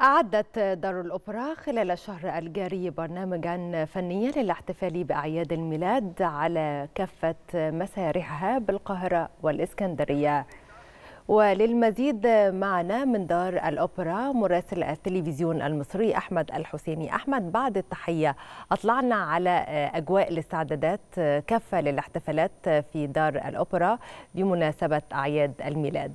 أعدت دار الأوبرا خلال الشهر الجاري برنامجا فنيا للاحتفال بأعياد الميلاد على كافة مسارحها بالقاهرة والإسكندرية وللمزيد معنا من دار الأوبرا مراسل التلفزيون المصري أحمد الحسيني أحمد بعد التحية أطلعنا على أجواء الاستعدادات كافة للاحتفالات في دار الأوبرا بمناسبة أعياد الميلاد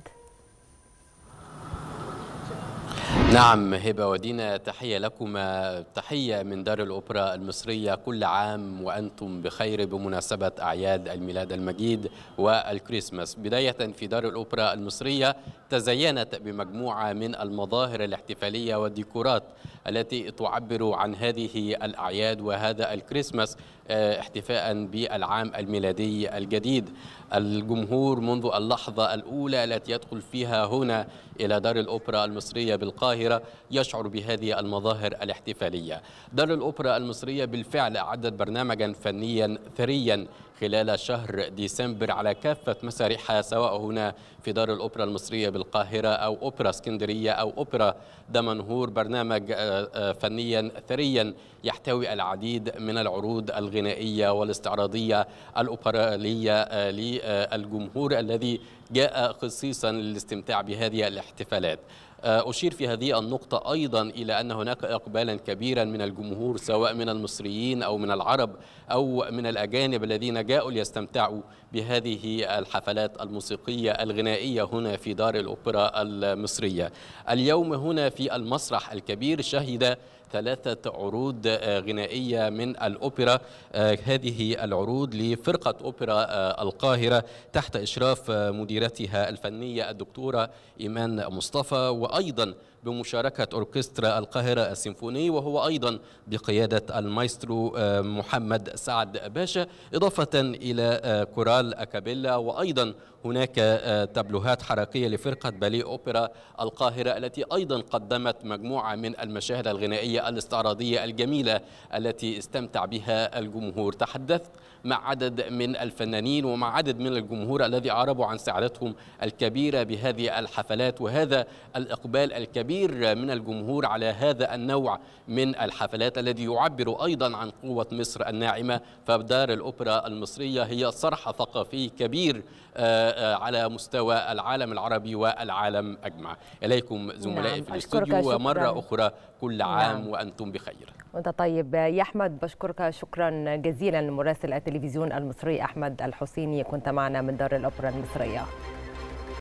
نعم هبة ودينا تحية لكما تحية من دار الأوبرا المصرية كل عام وأنتم بخير بمناسبة أعياد الميلاد المجيد والكريسماس بداية في دار الأوبرا المصرية تزينت بمجموعة من المظاهر الاحتفالية والديكورات التي تعبر عن هذه الأعياد وهذا الكريسماس آه، احتفاء بالعام الميلادي الجديد الجمهور منذ اللحظة الأولى التي يدخل فيها هنا إلى دار الأوبرا المصرية بالقاهرة القاهرة يشعر بهذه المظاهر الاحتفالية دار الأوبرا المصرية بالفعل أعدت برنامجا فنيا ثريا خلال شهر ديسمبر على كافة مسارحها سواء هنا في دار الأوبرا المصرية بالقاهرة أو أوبرا اسكندرية أو أوبرا دمنهور برنامج آه، آه، فنيا ثريا يحتوي العديد من العروض الغنائية والاستعراضية الأوبرالية آه، للجمهور الذي جاء خصيصا للاستمتاع بهذه الاحتفالات أشير في هذه النقطة أيضا إلى أن هناك إقبالا كبيرا من الجمهور سواء من المصريين أو من العرب أو من الأجانب الذين جاءوا ليستمتعوا بهذه الحفلات الموسيقية الغنائية هنا في دار الأوبرا المصرية اليوم هنا في المسرح الكبير شهد ثلاثة عروض آه، غنائية من الأوبرا آه، هذه العروض لفرقة أوبرا آه، القاهرة تحت إشراف مديرتها الفنية الدكتورة إيمان مصطفى وأيضا بمشاركة أوركسترا القاهرة السيمفوني وهو أيضا بقيادة المايسترو محمد سعد باشا إضافة إلى آه، كورال أكابيلا وأيضا هناك آه، تابلوهات حركية لفرقة باليه أوبرا القاهرة التي أيضا قدمت مجموعة من المشاهد الغنائية الاستعراضية الجميلة التي استمتع بها الجمهور تحدثت مع عدد من الفنانين ومع عدد من الجمهور الذي أعربوا عن سعادتهم الكبيرة بهذه الحفلات وهذا الإقبال الكبير من الجمهور على هذا النوع من الحفلات الذي يعبر أيضا عن قوة مصر الناعمة فدار الأوبرا المصرية المصرية هي صرح ثقافي كبير آه، آه، على مستوى العالم العربي والعالم أجمع إليكم زملائي نعم. في الاستوديو ومرة أخرى كل نعم. عام نعم. وأنتم بخير وانت طيب يا احمد بشكرك شكرا جزيلا لمراسل التلفزيون المصري احمد الحسيني كنت معنا من دار الاوبرا المصريه